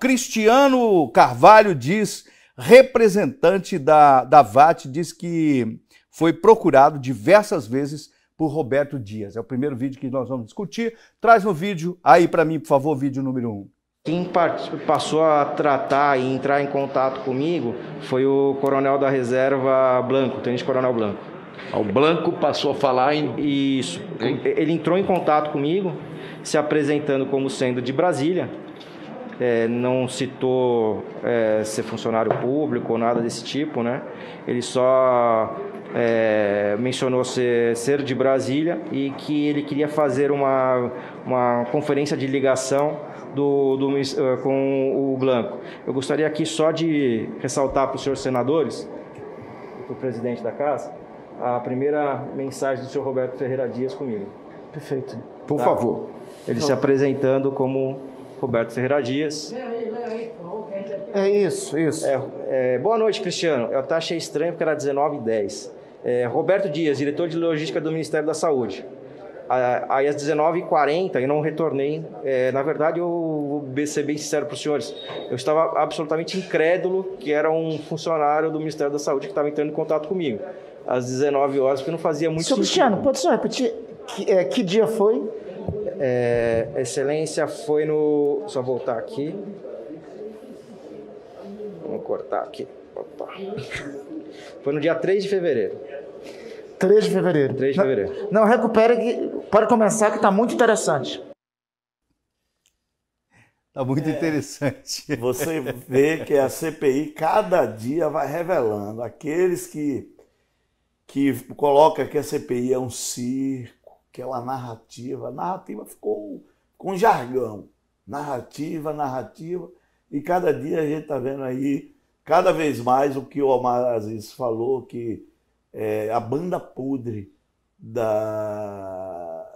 Cristiano Carvalho diz, representante da, da VAT, diz que foi procurado diversas vezes por Roberto Dias. É o primeiro vídeo que nós vamos discutir. Traz no vídeo aí para mim, por favor, vídeo número Um. Quem passou a tratar e entrar em contato comigo foi o coronel da reserva Blanco, o tenente coronel Blanco. O Blanco passou a falar em... Isso. Hein? Ele entrou em contato comigo, se apresentando como sendo de Brasília, é, não citou é, ser funcionário público ou nada desse tipo, né? Ele só é, mencionou ser, ser de Brasília e que ele queria fazer uma, uma conferência de ligação do, do, é, com o Blanco. Eu gostaria aqui só de ressaltar para os senhores senadores, para o presidente da casa, a primeira mensagem do senhor Roberto Ferreira Dias comigo. Perfeito. Por tá? favor. Ele se apresentando como Roberto Ferreira Dias. É isso, isso. É, é, boa noite, Cristiano. Eu até achei estranho porque era 19 e 10. É, Roberto Dias, diretor de logística do Ministério da Saúde. Aí às 19h40 eu não retornei. É, na verdade, eu vou ser bem sincero para os senhores. Eu estava absolutamente incrédulo que era um funcionário do Ministério da Saúde que estava entrando em contato comigo. Às 19 horas, porque não fazia muito sentido. Cristiano, pode só repetir que, é, que dia foi? É, excelência foi no. Só voltar aqui. Vamos cortar aqui. Opa. Foi no dia 3 de fevereiro. 3 de fevereiro. 3 de fevereiro. Não, recupera recupere que. Pode começar que está muito interessante. Tá muito é, interessante. Você vê que a CPI cada dia vai revelando aqueles que que coloca que a CPI é um circo aquela narrativa. A narrativa ficou com jargão. Narrativa, narrativa. E cada dia a gente está vendo aí, cada vez mais, o que o Omar Aziz falou, que é, a banda podre da,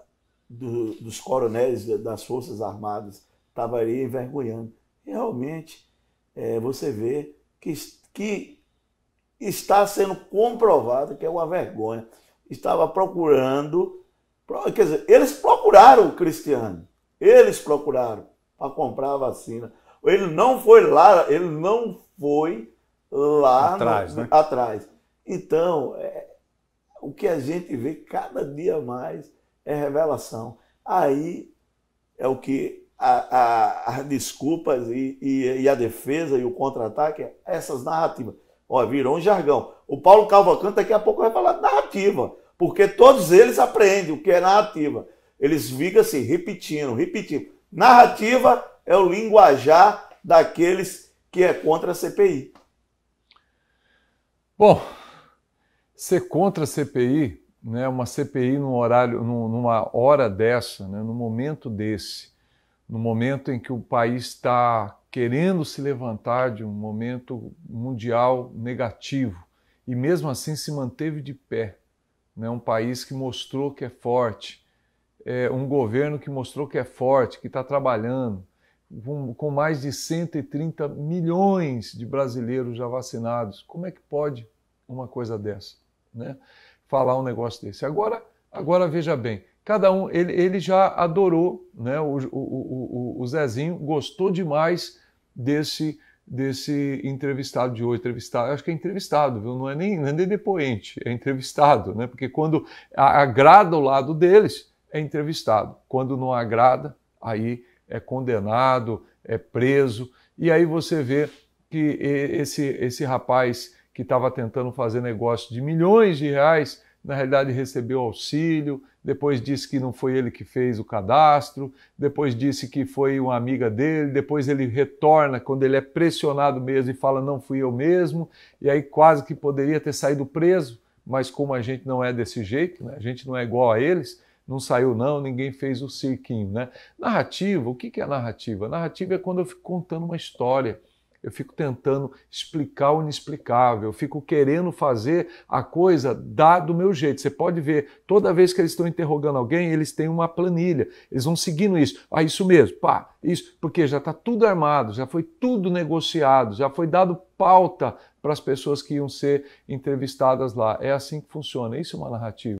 do, dos coronéis das Forças Armadas estava aí envergonhando. E realmente, é, você vê que, que está sendo comprovado que é uma vergonha. Estava procurando Quer dizer, eles procuraram o Cristiano, eles procuraram para comprar a vacina. Ele não foi lá, ele não foi lá atrás. No, né? atrás. Então, é, o que a gente vê cada dia mais é revelação. Aí é o que as desculpas e, e, e, a defesa e o contra-ataque, essas narrativas. Ó, virou um jargão. O Paulo Calvacanto daqui a pouco vai falar de narrativa porque todos eles aprendem o que é narrativa. Eles ficam se assim, repetindo, repetindo. Narrativa é o linguajar daqueles que é contra a CPI. Bom, ser contra a CPI, né, uma CPI num horário, numa hora dessa, né, num momento desse, no momento em que o país está querendo se levantar de um momento mundial negativo e mesmo assim se manteve de pé né? um país que mostrou que é forte, é, um governo que mostrou que é forte, que está trabalhando, com, com mais de 130 milhões de brasileiros já vacinados. Como é que pode uma coisa dessa? Né? Falar um negócio desse. Agora, agora veja bem, cada um, ele, ele já adorou, né? o, o, o, o Zezinho gostou demais desse desse entrevistado de hoje. Entrevistado, acho que é entrevistado, viu? Não é nem, não é nem depoente, é entrevistado, né? Porque quando agrada o lado deles, é entrevistado. Quando não agrada, aí é condenado, é preso. E aí você vê que esse, esse rapaz que estava tentando fazer negócio de milhões de reais na realidade recebeu auxílio, depois disse que não foi ele que fez o cadastro, depois disse que foi uma amiga dele, depois ele retorna quando ele é pressionado mesmo e fala não fui eu mesmo, e aí quase que poderia ter saído preso, mas como a gente não é desse jeito, né? a gente não é igual a eles, não saiu não, ninguém fez o cirquinho, né? Narrativa, o que é narrativa? Narrativa é quando eu fico contando uma história eu fico tentando explicar o inexplicável, eu fico querendo fazer a coisa dar do meu jeito. Você pode ver, toda vez que eles estão interrogando alguém, eles têm uma planilha, eles vão seguindo isso. Ah, isso mesmo, pá, isso, porque já está tudo armado, já foi tudo negociado, já foi dado pauta para as pessoas que iam ser entrevistadas lá. É assim que funciona, isso é uma narrativa.